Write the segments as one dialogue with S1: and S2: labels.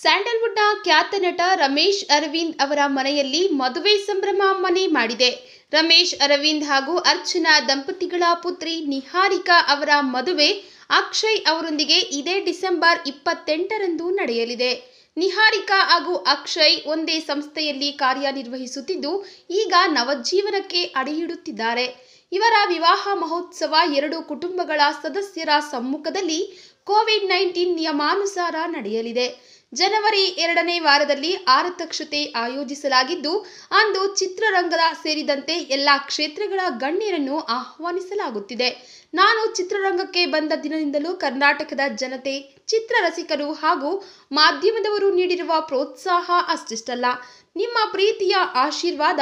S1: ಸ್ಯಾಂಡಲ್ವುಡ್ನ ಖ್ಯಾತ ನಟ ರಮೇಶ್ ಅರವಿಂದ್ ಅವರ ಮನೆಯಲ್ಲಿ ಮದುವೆ ಸಂಭ್ರಮ ಮನೆ ಮಾಡಿದೆ ರಮೇಶ್ ಅರವಿಂದ್ ಹಾಗೂ ಅರ್ಚನಾ ದಂಪತಿಗಳ ಪುತ್ರಿ ನಿಹಾರಿಕಾ ಅವರ ಮದುವೆ ಅಕ್ಷಯ್ ಅವರೊಂದಿಗೆ ಇದೇ ಡಿಸೆಂಬರ್ ಇಪ್ಪತ್ತೆಂಟರಂದು ನಡೆಯಲಿದೆ ನಿಹಾರಿಕಾ ಹಾಗೂ ಅಕ್ಷಯ್ ಒಂದೇ ಸಂಸ್ಥೆಯಲ್ಲಿ ಕಾರ್ಯನಿರ್ವಹಿಸುತ್ತಿದ್ದು ಈಗ ನವಜೀವನಕ್ಕೆ ಅಡಿಯಿಡುತ್ತಿದ್ದಾರೆ ಇವರ ವಿವಾಹ ಮಹೋತ್ಸವ ಎರಡು ಕುಟುಂಬಗಳ ಸದಸ್ಯರ ಸಮ್ಮುಖದಲ್ಲಿ ಕೋವಿಡ್ ನೈನ್ಟೀನ್ ನಿಯಮಾನುಸಾರ ನಡೆಯಲಿದೆ ಜನವರಿ ಎರಡನೇ ವಾರದಲ್ಲಿ ಆರತಕ್ಷತೆ ಆಯೋಜಿಸಲಾಗಿದ್ದು ಅಂದು ಚಿತ್ರರಂಗದ ಸೇರಿದಂತೆ ಎಲ್ಲಾ ಕ್ಷೇತ್ರಗಳ ಗಣ್ಯರನ್ನು ಆಹ್ವಾನಿಸಲಾಗುತ್ತಿದೆ ನಾನು ಚಿತ್ರರಂಗಕ್ಕೆ ಬಂದ ದಿನದಿಂದಲೂ ಕರ್ನಾಟಕದ ಜನತೆ ಚಿತ್ರರಸಿಕರು ಹಾಗೂ ಮಾಧ್ಯಮದವರು ನೀಡಿರುವ ಪ್ರೋತ್ಸಾಹ ಅಷ್ಟಿಷ್ಟಲ್ಲ ನಿಮ್ಮ ಪ್ರೀತಿಯ ಆಶೀರ್ವಾದ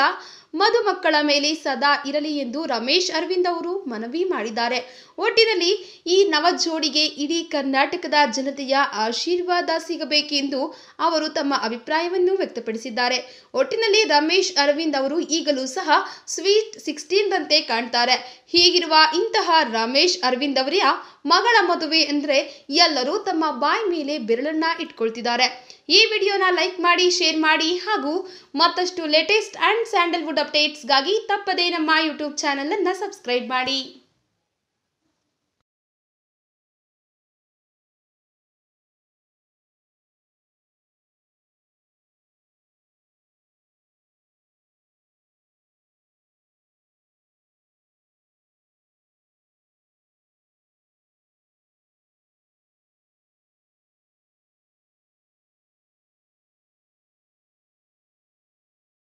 S1: ಮಧುಮಕ್ಕಳ ಮೇಲೆ ಸದಾ ಇರಲಿ ಎಂದು ರಮೇಶ್ ಅರವಿಂದ್ ಅವರು ಮನವಿ ಮಾಡಿದ್ದಾರೆ ಒಟ್ಟಿನಲ್ಲಿ ಈ ನವ ಜೋಡಿಗೆ ಇಡೀ ಕರ್ನಾಟಕದ ಜನತೆಯ ಆಶೀರ್ವಾದ ಸಿಗಬೇಕೆಂದು ಅವರು ತಮ್ಮ ಅಭಿಪ್ರಾಯವನ್ನು ವ್ಯಕ್ತಪಡಿಸಿದ್ದಾರೆ ಒಟ್ಟಿನಲ್ಲಿ ರಮೇಶ್ ಅರವಿಂದ್ ಅವರು ಈಗಲೂ ಸಹ ಸ್ವೀಟ್ ಸಿಕ್ಸ್ಟೀನ್ದಂತೆ ಕಾಣ್ತಾರೆ ಹೀಗಿರುವ ಇಂತಹ ರಮೇಶ್ ಅರವಿಂದ್ ಅವರ ಮಗಳ ಮದುವೆ ಅಂದರೆ ಎಲ್ಲರೂ ತಮ್ಮ ಬಾಯಿ ಮೇಲೆ ಬೆರಳನ್ನ ಇಟ್ಕೊಳ್ತಿದ್ದಾರೆ ಈ ವಿಡಿಯೋನ ಲೈಕ್ ಮಾಡಿ ಶೇರ್ ಮಾಡಿ ಹಾಗೂ ಮತ್ತಷ್ಟು ಲೇಟೆಸ್ಟ್ ಅಂಡ್ ಸ್ಯಾಂಡಲ್ವುಡ್ ಅಪ್ಡೇಟ್ಸ್ಗಾಗಿ ತಪ್ಪದೇ ನಮ್ಮ ಯೂಟ್ಯೂಬ್ ಚಾನಲನ್ನು ಸಬ್ಸ್ಕ್ರೈಬ್ ಮಾಡಿ